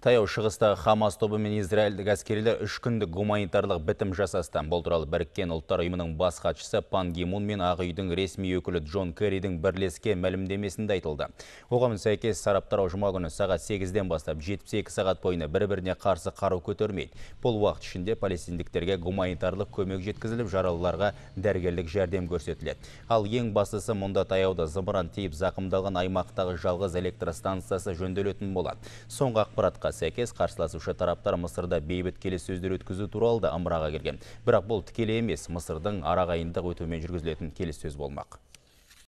Таяу шығыста Хамас тобы мен израильдік әскерлер үш күндік гуманитарлық бітім жасастан Бұл туралы біріккен ұлттар ұйымының бас хатшысы Пан Гимун мен Ақ үйдің ресми өкілі Джон Керридің бірлескен мәлімдемесінде айтылды. Оған сәйкес сараптар жұма күні сағат 8-ден бастап 72 сағат бойына бір-біріне қарсы қару көтермейді. Бұл уақыт ішінде палестиндіктерге гуманитарлық көмек жеткізіліп, жаралыларға дәрігерлік жәрдем көрсетіледі. Ал ең бастысы мұнда таяуда зымыран тиіп зақымдалған аймақтағы жалғыз электростанциясы жөнделетін болады. Соңғы ақпаратқа сәйкес қарсыласушы тараптар мысырда бейбіт келіссөздер өткізу туралы да ымыраға келген бірақ бұл тікелей емес мысырдың арағайындық өтумен жүргізілетін келіссөз болмақ